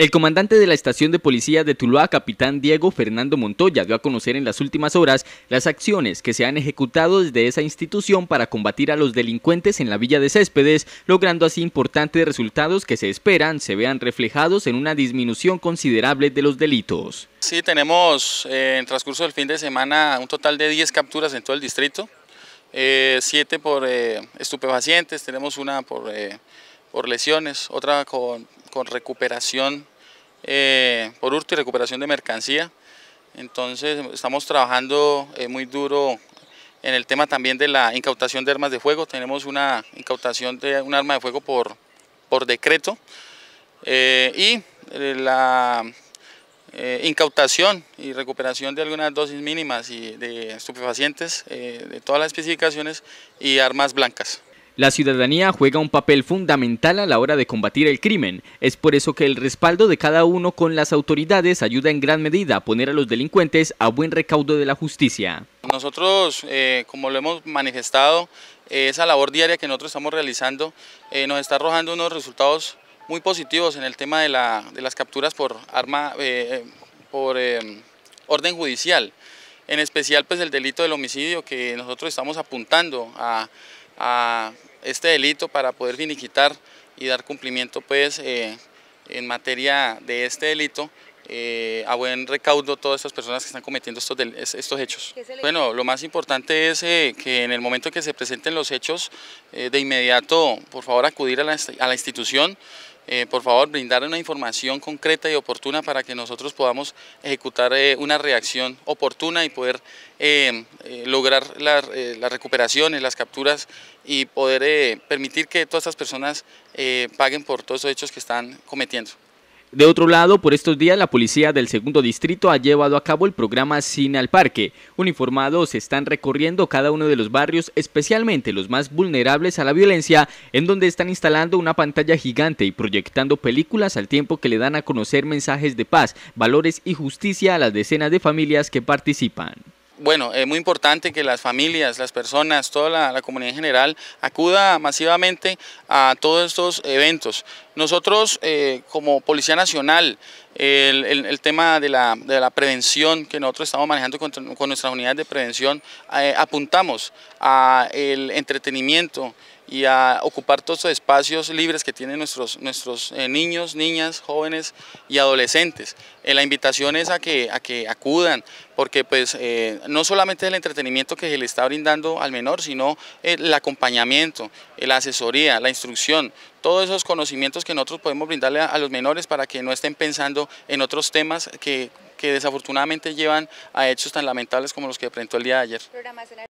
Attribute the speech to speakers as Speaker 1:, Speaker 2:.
Speaker 1: El comandante de la estación de policía de Tuluá, capitán Diego Fernando Montoya, dio a conocer en las últimas horas las acciones que se han ejecutado desde esa institución para combatir a los delincuentes en la villa de Céspedes, logrando así importantes resultados que se esperan se vean reflejados en una disminución considerable de los delitos.
Speaker 2: Sí, tenemos eh, en transcurso del fin de semana un total de 10 capturas en todo el distrito, 7 eh, por eh, estupefacientes, tenemos una por, por lesiones, otra con, con recuperación eh, por hurto y recuperación de mercancía. Entonces estamos trabajando eh, muy duro en el tema también de la incautación de armas de fuego. Tenemos una incautación de un arma de fuego por, decreto eh, y la incautación y recuperación de algunas dosis mínimas y de estupefacientes de todas las especificaciones y armas blancas.
Speaker 1: La ciudadanía juega un papel fundamental a la hora de combatir el crimen. Es por eso que el respaldo de cada uno con las autoridades ayuda en gran medida a poner a los delincuentes a buen recaudo de la justicia.
Speaker 2: Nosotros, eh, como lo hemos manifestado, eh, esa labor diaria que nosotros estamos realizando eh, nos está arrojando unos resultados muy positivos en el tema de, las capturas por arma, por orden judicial en especial pues el delito del homicidio que nosotros estamos apuntando a, este delito para poder finiquitar y dar cumplimiento pues eh, en materia de este delito eh, a buen recaudo todas estas personas que están cometiendo estos, hechos. Bueno, lo más importante es eh, que en el momento que se presenten los hechos, de inmediato por favor acudir a la, a la institución, eh, por favor, brindar una información concreta y oportuna para que nosotros podamos ejecutar eh, una reacción oportuna y poder eh, lograr las, las recuperaciones, las capturas y poder permitir que todas estas personas paguen por todos esos hechos que están cometiendo.
Speaker 1: De otro lado, por estos días la policía del segundo distrito ha llevado a cabo el programa Cine al Parque. Uniformados están recorriendo cada uno de los barrios, especialmente los más vulnerables a la violencia, en donde están instalando una pantalla gigante y proyectando películas al tiempo que le dan a conocer mensajes de paz, valores y justicia a las decenas de familias que participan
Speaker 2: bueno, es muy importante que las familias, las personas, toda la, comunidad en general acuda masivamente a todos estos eventos. Nosotros eh, como Policía Nacional, el, tema de la, prevención que nosotros estamos manejando con, nuestras unidades de prevención, eh, apuntamos a el entretenimiento, y a ocupar todos los espacios libres que tienen nuestros, nuestros eh, niños, niñas, jóvenes y adolescentes. Eh, la invitación es a que, a que acudan, porque pues eh, no solamente el entretenimiento que se le está brindando al menor, sino el acompañamiento, la asesoría, la instrucción, todos esos conocimientos que nosotros podemos brindarle a, los menores para que no estén pensando en otros temas que, que desafortunadamente llevan a hechos tan lamentables como los que presentó el día de ayer.